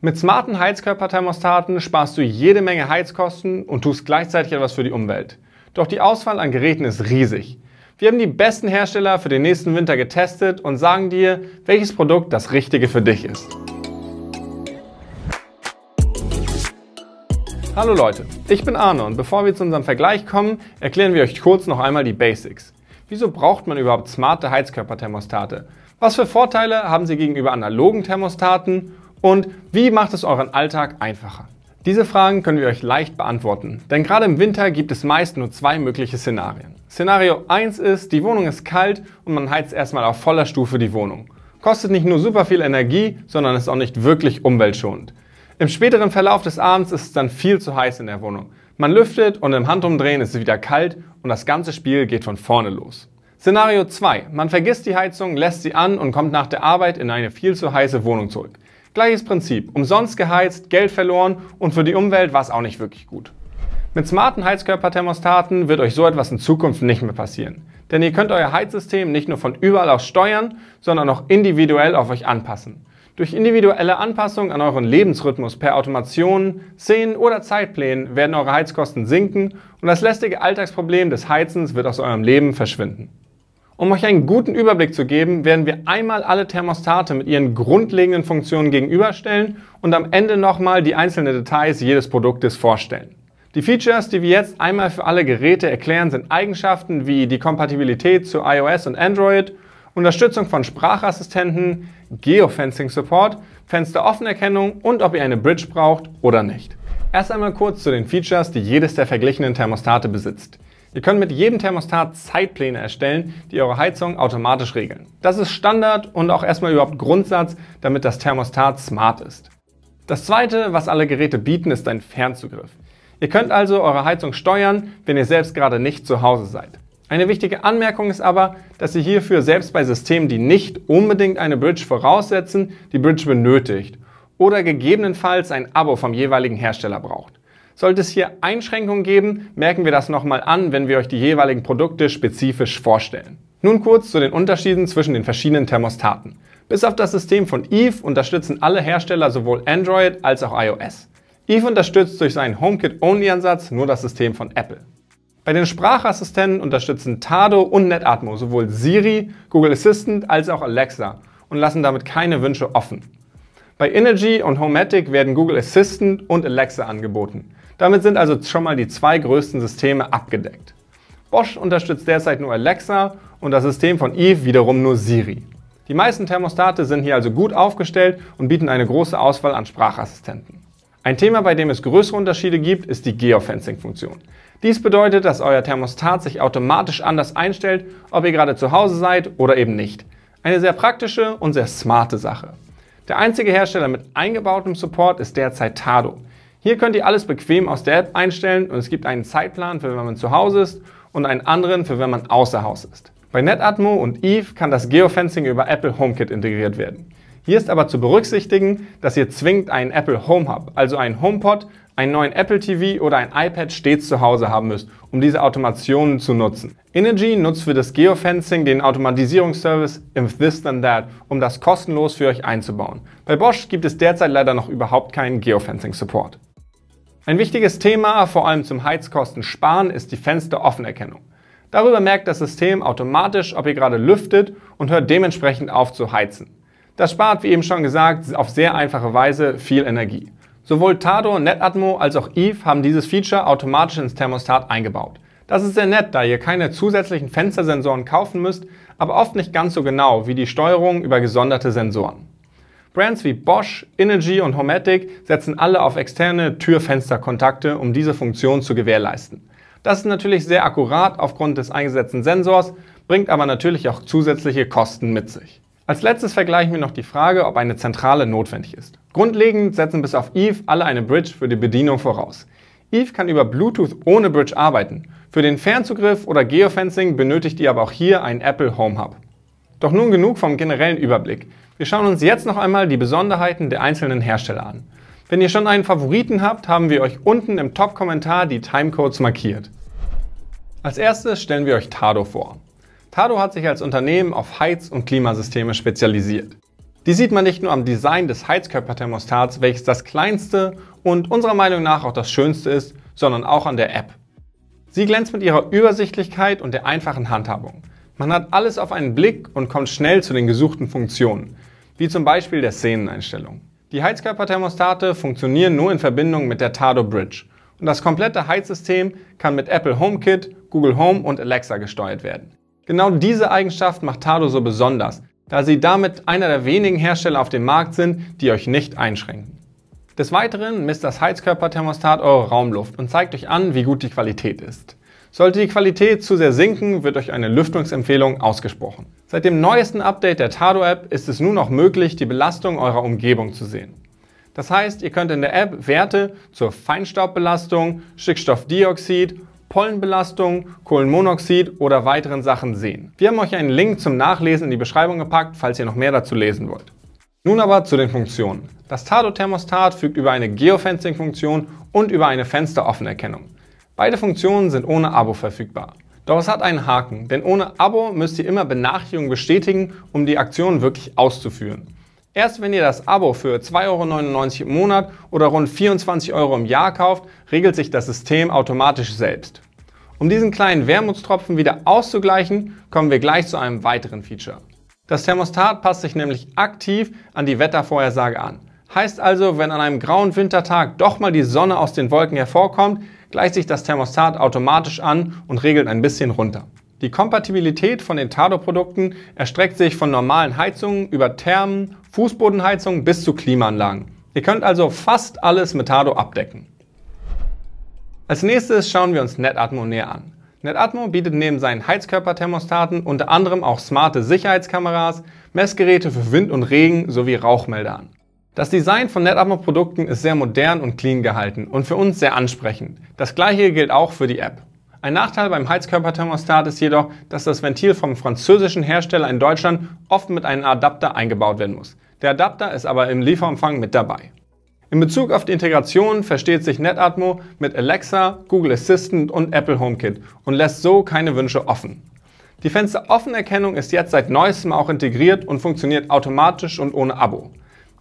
Mit smarten Heizkörperthermostaten sparst du jede Menge Heizkosten und tust gleichzeitig etwas für die Umwelt. Doch die Auswahl an Geräten ist riesig. Wir haben die besten Hersteller für den nächsten Winter getestet und sagen dir, welches Produkt das richtige für dich ist. Hallo Leute, ich bin Arno und bevor wir zu unserem Vergleich kommen, erklären wir euch kurz noch einmal die Basics. Wieso braucht man überhaupt smarte Heizkörperthermostate? Was für Vorteile haben sie gegenüber analogen Thermostaten? Und wie macht es euren Alltag einfacher? Diese Fragen können wir euch leicht beantworten, denn gerade im Winter gibt es meist nur zwei mögliche Szenarien. Szenario 1 ist, die Wohnung ist kalt und man heizt erstmal auf voller Stufe die Wohnung. Kostet nicht nur super viel Energie, sondern ist auch nicht wirklich umweltschonend. Im späteren Verlauf des Abends ist es dann viel zu heiß in der Wohnung. Man lüftet und im Handumdrehen ist es wieder kalt und das ganze Spiel geht von vorne los. Szenario 2. Man vergisst die Heizung, lässt sie an und kommt nach der Arbeit in eine viel zu heiße Wohnung zurück. Gleiches Prinzip. Umsonst geheizt, Geld verloren und für die Umwelt war es auch nicht wirklich gut. Mit smarten Heizkörperthermostaten wird euch so etwas in Zukunft nicht mehr passieren. Denn ihr könnt euer Heizsystem nicht nur von überall aus steuern, sondern auch individuell auf euch anpassen. Durch individuelle Anpassung an euren Lebensrhythmus per Automation, Szenen oder Zeitplänen werden eure Heizkosten sinken und das lästige Alltagsproblem des Heizens wird aus eurem Leben verschwinden. Um euch einen guten Überblick zu geben, werden wir einmal alle Thermostate mit ihren grundlegenden Funktionen gegenüberstellen und am Ende nochmal die einzelnen Details jedes Produktes vorstellen. Die Features, die wir jetzt einmal für alle Geräte erklären, sind Eigenschaften wie die Kompatibilität zu iOS und Android, Unterstützung von Sprachassistenten, Geofencing Support, Fensteroffenerkennung und ob ihr eine Bridge braucht oder nicht. Erst einmal kurz zu den Features, die jedes der verglichenen Thermostate besitzt. Ihr könnt mit jedem Thermostat Zeitpläne erstellen, die eure Heizung automatisch regeln. Das ist Standard und auch erstmal überhaupt Grundsatz, damit das Thermostat smart ist. Das zweite, was alle Geräte bieten, ist ein Fernzugriff. Ihr könnt also eure Heizung steuern, wenn ihr selbst gerade nicht zu Hause seid. Eine wichtige Anmerkung ist aber, dass ihr hierfür selbst bei Systemen, die nicht unbedingt eine Bridge voraussetzen, die Bridge benötigt oder gegebenenfalls ein Abo vom jeweiligen Hersteller braucht. Sollte es hier Einschränkungen geben, merken wir das nochmal an, wenn wir euch die jeweiligen Produkte spezifisch vorstellen. Nun kurz zu den Unterschieden zwischen den verschiedenen Thermostaten. Bis auf das System von Eve unterstützen alle Hersteller sowohl Android als auch iOS. Eve unterstützt durch seinen HomeKit-Only-Ansatz nur das System von Apple. Bei den Sprachassistenten unterstützen Tado und Netatmo sowohl Siri, Google Assistant als auch Alexa und lassen damit keine Wünsche offen. Bei Energy und Homematic werden Google Assistant und Alexa angeboten. Damit sind also schon mal die zwei größten Systeme abgedeckt. Bosch unterstützt derzeit nur Alexa und das System von Eve wiederum nur Siri. Die meisten Thermostate sind hier also gut aufgestellt und bieten eine große Auswahl an Sprachassistenten. Ein Thema, bei dem es größere Unterschiede gibt, ist die Geofencing-Funktion. Dies bedeutet, dass euer Thermostat sich automatisch anders einstellt, ob ihr gerade zu Hause seid oder eben nicht. Eine sehr praktische und sehr smarte Sache. Der einzige Hersteller mit eingebautem Support ist derzeit Tado. Hier könnt ihr alles bequem aus der App einstellen und es gibt einen Zeitplan für wenn man zu Hause ist und einen anderen für wenn man außer Haus ist. Bei NetAtmo und Eve kann das Geofencing über Apple HomeKit integriert werden. Hier ist aber zu berücksichtigen, dass ihr zwingend einen Apple Home Hub, also einen HomePod, einen neuen Apple TV oder ein iPad stets zu Hause haben müsst, um diese Automationen zu nutzen. Energy nutzt für das Geofencing den Automatisierungsservice If This Then That, um das kostenlos für euch einzubauen. Bei Bosch gibt es derzeit leider noch überhaupt keinen Geofencing-Support. Ein wichtiges Thema, vor allem zum Heizkostensparen, ist die Fensteroffenerkennung. Darüber merkt das System automatisch, ob ihr gerade lüftet und hört dementsprechend auf zu heizen. Das spart, wie eben schon gesagt, auf sehr einfache Weise viel Energie. Sowohl Tado, Netatmo als auch Eve haben dieses Feature automatisch ins Thermostat eingebaut. Das ist sehr nett, da ihr keine zusätzlichen Fenstersensoren kaufen müsst, aber oft nicht ganz so genau wie die Steuerung über gesonderte Sensoren. Brands wie Bosch, Energy und Homatic setzen alle auf externe Türfensterkontakte, um diese Funktion zu gewährleisten. Das ist natürlich sehr akkurat aufgrund des eingesetzten Sensors, bringt aber natürlich auch zusätzliche Kosten mit sich. Als letztes vergleichen wir noch die Frage, ob eine Zentrale notwendig ist. Grundlegend setzen bis auf Eve alle eine Bridge für die Bedienung voraus. Eve kann über Bluetooth ohne Bridge arbeiten. Für den Fernzugriff oder Geofencing benötigt ihr aber auch hier einen Apple Home Hub. Doch nun genug vom generellen Überblick. Wir schauen uns jetzt noch einmal die Besonderheiten der einzelnen Hersteller an. Wenn ihr schon einen Favoriten habt, haben wir euch unten im Top-Kommentar die Timecodes markiert. Als erstes stellen wir euch Tado vor. Tado hat sich als Unternehmen auf Heiz- und Klimasysteme spezialisiert. Die sieht man nicht nur am Design des Heizkörperthermostats, welches das kleinste und unserer Meinung nach auch das schönste ist, sondern auch an der App. Sie glänzt mit ihrer Übersichtlichkeit und der einfachen Handhabung. Man hat alles auf einen Blick und kommt schnell zu den gesuchten Funktionen wie zum Beispiel der Szeneneinstellung. Die Heizkörperthermostate funktionieren nur in Verbindung mit der Tado Bridge und das komplette Heizsystem kann mit Apple HomeKit, Google Home und Alexa gesteuert werden. Genau diese Eigenschaft macht Tado so besonders, da sie damit einer der wenigen Hersteller auf dem Markt sind, die euch nicht einschränken. Des Weiteren misst das Heizkörperthermostat eure Raumluft und zeigt euch an, wie gut die Qualität ist. Sollte die Qualität zu sehr sinken, wird euch eine Lüftungsempfehlung ausgesprochen. Seit dem neuesten Update der Tado App ist es nun auch möglich, die Belastung eurer Umgebung zu sehen. Das heißt, ihr könnt in der App Werte zur Feinstaubbelastung, Stickstoffdioxid, Pollenbelastung, Kohlenmonoxid oder weiteren Sachen sehen. Wir haben euch einen Link zum Nachlesen in die Beschreibung gepackt, falls ihr noch mehr dazu lesen wollt. Nun aber zu den Funktionen. Das Tado-Thermostat fügt über eine Geofencing-Funktion und über eine Fensteroffenerkennung. Beide Funktionen sind ohne Abo verfügbar. Doch es hat einen Haken, denn ohne Abo müsst ihr immer Benachrichtigungen bestätigen, um die Aktion wirklich auszuführen. Erst wenn ihr das Abo für 2,99 Euro im Monat oder rund 24 Euro im Jahr kauft, regelt sich das System automatisch selbst. Um diesen kleinen Wermutstropfen wieder auszugleichen, kommen wir gleich zu einem weiteren Feature. Das Thermostat passt sich nämlich aktiv an die Wettervorhersage an. Heißt also, wenn an einem grauen Wintertag doch mal die Sonne aus den Wolken hervorkommt, gleicht sich das Thermostat automatisch an und regelt ein bisschen runter. Die Kompatibilität von Entado-Produkten erstreckt sich von normalen Heizungen über Thermen, Fußbodenheizungen bis zu Klimaanlagen. Ihr könnt also fast alles mit Tado abdecken. Als nächstes schauen wir uns Netatmo näher an. Netatmo bietet neben seinen Heizkörperthermostaten unter anderem auch smarte Sicherheitskameras, Messgeräte für Wind und Regen sowie Rauchmelder an. Das Design von NetArmor Produkten ist sehr modern und clean gehalten und für uns sehr ansprechend. Das gleiche gilt auch für die App. Ein Nachteil beim Heizkörperthermostat ist jedoch, dass das Ventil vom französischen Hersteller in Deutschland oft mit einem Adapter eingebaut werden muss. Der Adapter ist aber im Lieferumfang mit dabei. In Bezug auf die Integration versteht sich NetAtmo mit Alexa, Google Assistant und Apple HomeKit und lässt so keine Wünsche offen. Die Fensteroffenerkennung ist jetzt seit neuestem auch integriert und funktioniert automatisch und ohne Abo.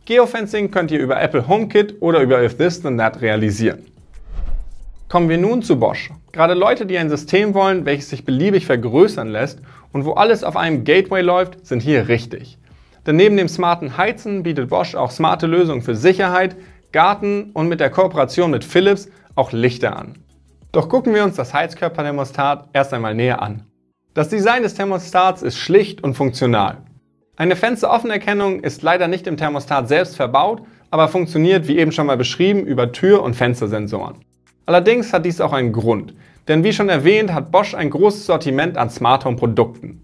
Geofencing könnt ihr über Apple HomeKit oder über If This Then That realisieren. Kommen wir nun zu Bosch. Gerade Leute, die ein System wollen, welches sich beliebig vergrößern lässt und wo alles auf einem Gateway läuft, sind hier richtig. Denn neben dem smarten Heizen bietet Bosch auch smarte Lösungen für Sicherheit, Garten und mit der Kooperation mit Philips auch Lichter an. Doch gucken wir uns das Heizkörperthermostat erst einmal näher an. Das Design des Thermostats ist schlicht und funktional. Eine Fensteroffenerkennung ist leider nicht im Thermostat selbst verbaut, aber funktioniert, wie eben schon mal beschrieben, über Tür- und Fenstersensoren. Allerdings hat dies auch einen Grund, denn wie schon erwähnt, hat Bosch ein großes Sortiment an Smart Home Produkten.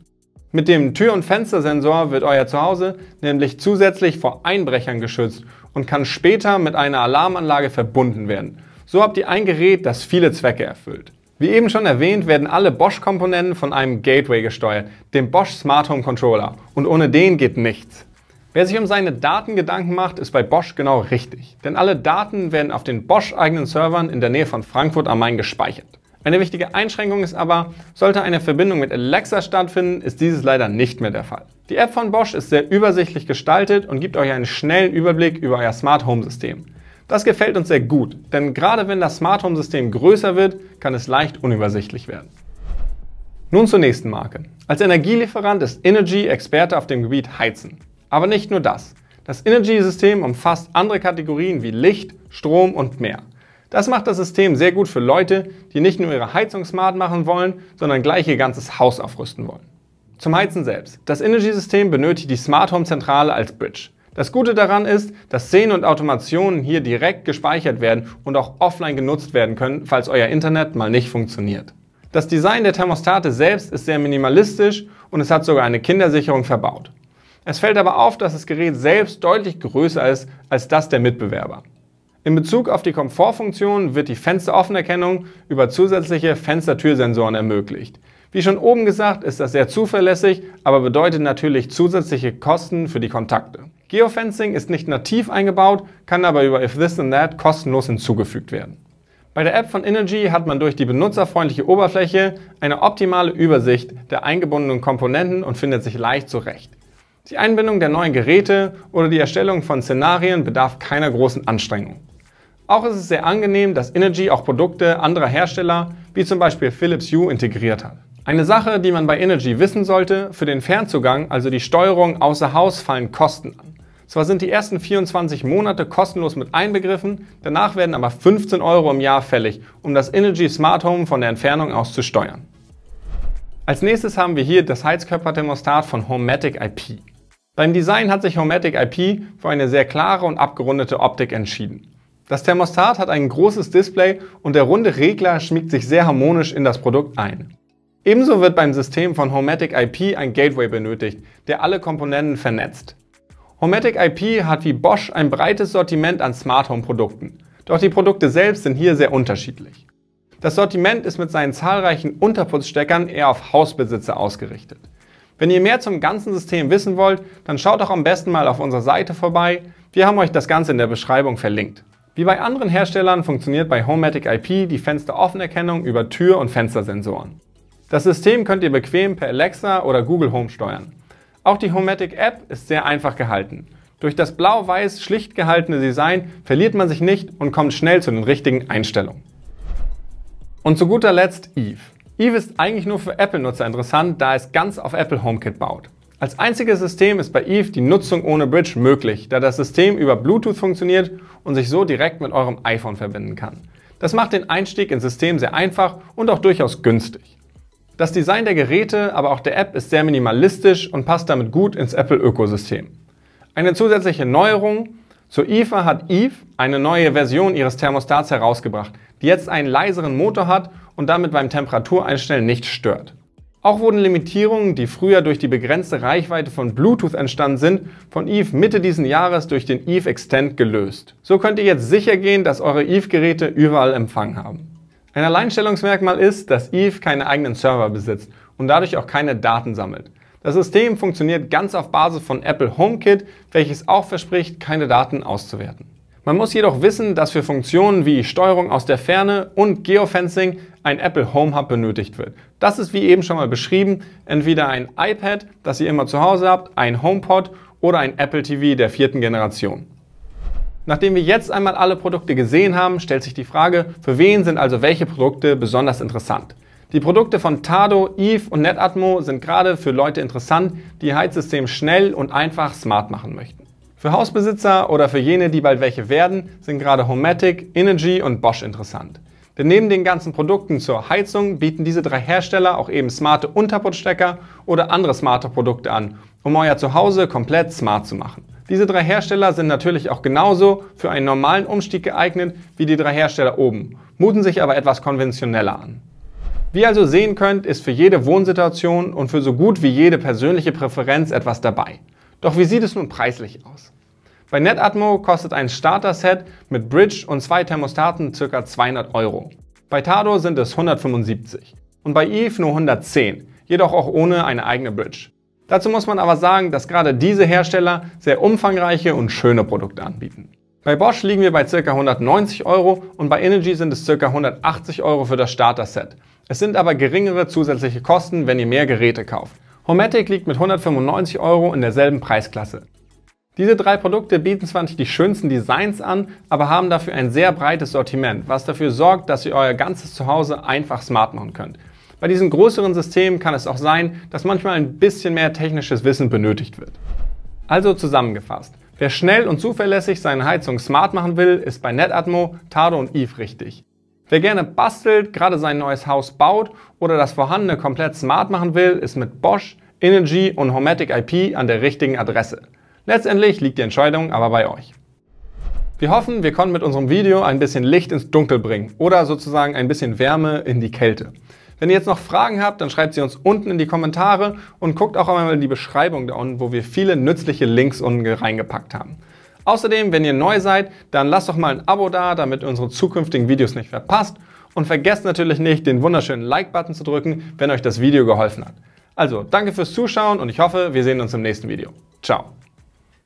Mit dem Tür- und Fenstersensor wird euer Zuhause nämlich zusätzlich vor Einbrechern geschützt und kann später mit einer Alarmanlage verbunden werden. So habt ihr ein Gerät, das viele Zwecke erfüllt. Wie eben schon erwähnt, werden alle Bosch-Komponenten von einem Gateway gesteuert, dem Bosch Smart Home Controller. Und ohne den geht nichts. Wer sich um seine Daten Gedanken macht, ist bei Bosch genau richtig. Denn alle Daten werden auf den Bosch-eigenen Servern in der Nähe von Frankfurt am Main gespeichert. Eine wichtige Einschränkung ist aber, sollte eine Verbindung mit Alexa stattfinden, ist dieses leider nicht mehr der Fall. Die App von Bosch ist sehr übersichtlich gestaltet und gibt euch einen schnellen Überblick über euer Smart Home System. Das gefällt uns sehr gut, denn gerade wenn das Smart Home System größer wird, kann es leicht unübersichtlich werden. Nun zur nächsten Marke. Als Energielieferant ist Energy Experte auf dem Gebiet Heizen. Aber nicht nur das. Das Energy-System umfasst andere Kategorien wie Licht, Strom und mehr. Das macht das System sehr gut für Leute, die nicht nur ihre Heizung smart machen wollen, sondern gleich ihr ganzes Haus aufrüsten wollen. Zum Heizen selbst. Das Energy-System benötigt die Smart Home Zentrale als Bridge. Das Gute daran ist, dass Szenen und Automationen hier direkt gespeichert werden und auch offline genutzt werden können, falls euer Internet mal nicht funktioniert. Das Design der Thermostate selbst ist sehr minimalistisch und es hat sogar eine Kindersicherung verbaut. Es fällt aber auf, dass das Gerät selbst deutlich größer ist als das der Mitbewerber. In Bezug auf die Komfortfunktion wird die Fensteroffenerkennung über zusätzliche Fenstertürsensoren ermöglicht. Wie schon oben gesagt, ist das sehr zuverlässig, aber bedeutet natürlich zusätzliche Kosten für die Kontakte. Geofencing ist nicht nativ eingebaut, kann aber über If This and That kostenlos hinzugefügt werden. Bei der App von Energy hat man durch die benutzerfreundliche Oberfläche eine optimale Übersicht der eingebundenen Komponenten und findet sich leicht zurecht. Die Einbindung der neuen Geräte oder die Erstellung von Szenarien bedarf keiner großen Anstrengung. Auch ist es sehr angenehm, dass Energy auch Produkte anderer Hersteller, wie zum Beispiel Philips Hue, integriert hat. Eine Sache, die man bei Energy wissen sollte, für den Fernzugang, also die Steuerung außer Haus, fallen Kosten an. Zwar sind die ersten 24 Monate kostenlos mit einbegriffen, danach werden aber 15 Euro im Jahr fällig, um das Energy Smart Home von der Entfernung aus zu steuern. Als nächstes haben wir hier das Heizkörperthermostat von Homematic IP. Beim Design hat sich Homematic IP für eine sehr klare und abgerundete Optik entschieden. Das Thermostat hat ein großes Display und der runde Regler schmiegt sich sehr harmonisch in das Produkt ein. Ebenso wird beim System von Homematic IP ein Gateway benötigt, der alle Komponenten vernetzt. Homematic IP hat wie Bosch ein breites Sortiment an Smart Home Produkten. Doch die Produkte selbst sind hier sehr unterschiedlich. Das Sortiment ist mit seinen zahlreichen Unterputzsteckern eher auf Hausbesitzer ausgerichtet. Wenn ihr mehr zum ganzen System wissen wollt, dann schaut doch am besten mal auf unserer Seite vorbei. Wir haben euch das Ganze in der Beschreibung verlinkt. Wie bei anderen Herstellern funktioniert bei Homematic IP die Fensteroffenerkennung über Tür- und Fenstersensoren. Das System könnt ihr bequem per Alexa oder Google Home steuern. Auch die Homatic App ist sehr einfach gehalten. Durch das blau-weiß schlicht gehaltene Design verliert man sich nicht und kommt schnell zu den richtigen Einstellungen. Und zu guter Letzt Eve. Eve ist eigentlich nur für Apple-Nutzer interessant, da es ganz auf Apple HomeKit baut. Als einziges System ist bei Eve die Nutzung ohne Bridge möglich, da das System über Bluetooth funktioniert und sich so direkt mit eurem iPhone verbinden kann. Das macht den Einstieg ins System sehr einfach und auch durchaus günstig. Das Design der Geräte, aber auch der App ist sehr minimalistisch und passt damit gut ins Apple-Ökosystem. Eine zusätzliche Neuerung, zur IFA hat Eve eine neue Version ihres Thermostats herausgebracht, die jetzt einen leiseren Motor hat und damit beim Temperatureinstellen nicht stört. Auch wurden Limitierungen, die früher durch die begrenzte Reichweite von Bluetooth entstanden sind, von Eve Mitte diesen Jahres durch den Eve Extend gelöst. So könnt ihr jetzt sicher gehen, dass eure Eve-Geräte überall Empfang haben. Ein Alleinstellungsmerkmal ist, dass Eve keine eigenen Server besitzt und dadurch auch keine Daten sammelt. Das System funktioniert ganz auf Basis von Apple HomeKit, welches auch verspricht, keine Daten auszuwerten. Man muss jedoch wissen, dass für Funktionen wie Steuerung aus der Ferne und Geofencing ein Apple Home Hub benötigt wird. Das ist wie eben schon mal beschrieben, entweder ein iPad, das ihr immer zu Hause habt, ein HomePod oder ein Apple TV der vierten Generation. Nachdem wir jetzt einmal alle Produkte gesehen haben, stellt sich die Frage, für wen sind also welche Produkte besonders interessant? Die Produkte von Tado, Eve und Netatmo sind gerade für Leute interessant, die ihr Heizsystem schnell und einfach smart machen möchten. Für Hausbesitzer oder für jene, die bald welche werden, sind gerade Homatic, Energy und Bosch interessant. Denn neben den ganzen Produkten zur Heizung bieten diese drei Hersteller auch eben smarte Unterputzstecker oder andere smarte Produkte an, um euer Zuhause komplett smart zu machen. Diese drei Hersteller sind natürlich auch genauso für einen normalen Umstieg geeignet wie die drei Hersteller oben, muten sich aber etwas konventioneller an. Wie ihr also sehen könnt, ist für jede Wohnsituation und für so gut wie jede persönliche Präferenz etwas dabei. Doch wie sieht es nun preislich aus? Bei Netatmo kostet ein Starter-Set mit Bridge und zwei Thermostaten ca. 200 Euro. Bei Tado sind es 175 und bei Eve nur 110, jedoch auch ohne eine eigene Bridge. Dazu muss man aber sagen, dass gerade diese Hersteller sehr umfangreiche und schöne Produkte anbieten. Bei Bosch liegen wir bei ca. 190 Euro und bei Energy sind es ca. 180 Euro für das Starter-Set. Es sind aber geringere zusätzliche Kosten, wenn ihr mehr Geräte kauft. Homatic liegt mit 195 Euro in derselben Preisklasse. Diese drei Produkte bieten zwar nicht die schönsten Designs an, aber haben dafür ein sehr breites Sortiment, was dafür sorgt, dass ihr euer ganzes Zuhause einfach smart machen könnt. Bei diesen größeren Systemen kann es auch sein, dass manchmal ein bisschen mehr technisches Wissen benötigt wird. Also zusammengefasst, wer schnell und zuverlässig seine Heizung smart machen will, ist bei Netatmo, Tado und Eve richtig. Wer gerne bastelt, gerade sein neues Haus baut oder das vorhandene komplett smart machen will, ist mit Bosch, Energy und Homatic IP an der richtigen Adresse. Letztendlich liegt die Entscheidung aber bei euch. Wir hoffen, wir konnten mit unserem Video ein bisschen Licht ins Dunkel bringen oder sozusagen ein bisschen Wärme in die Kälte. Wenn ihr jetzt noch Fragen habt, dann schreibt sie uns unten in die Kommentare und guckt auch einmal in die Beschreibung da unten, wo wir viele nützliche Links unten reingepackt haben. Außerdem, wenn ihr neu seid, dann lasst doch mal ein Abo da, damit ihr unsere zukünftigen Videos nicht verpasst. Und vergesst natürlich nicht, den wunderschönen Like-Button zu drücken, wenn euch das Video geholfen hat. Also, danke fürs Zuschauen und ich hoffe, wir sehen uns im nächsten Video. Ciao.